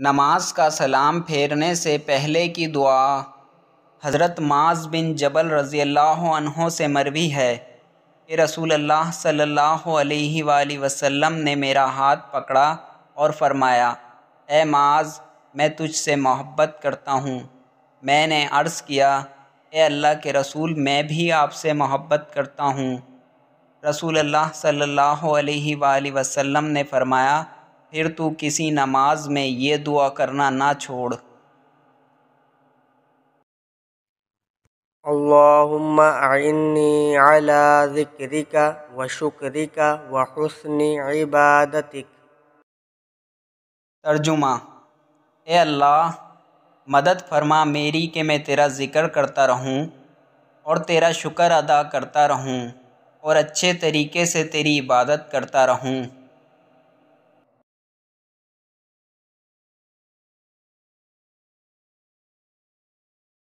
नमाज का सलाम फेरने से पहले की दुआ हज़रत माज बिन जबल रज़ी अल्लाह से मरवी है कि रसूल अल्लाह सल्लल्लाहु अलैहि सल्ला वसल्लम ने मेरा हाथ पकड़ा और फरमाया ए माज मैं तुझसे मोहब्बत करता हूँ मैंने अर्ज़ किया ए अल्लाह के रसूल मैं भी आपसे मोहब्बत करता हूँ रसूल अल्लाह सल्लल्लाहु अलैहि वसल्लम ने फरमाया फिर तू किसी नमाज में ये दुआ करना ना छोड़ अल्लाहुम आइन्नी अला ज़िक्रिका व शुक्रिका व हुस्न इबादतिक तर्जुमा ए अल्लाह मदद फरमा मेरी के मैं तेरा ज़िक्र करता रहूँ और तेरा शुक्र अदा करता रहूँ और अच्छे तरीके से तेरी इबादत करता रहूँ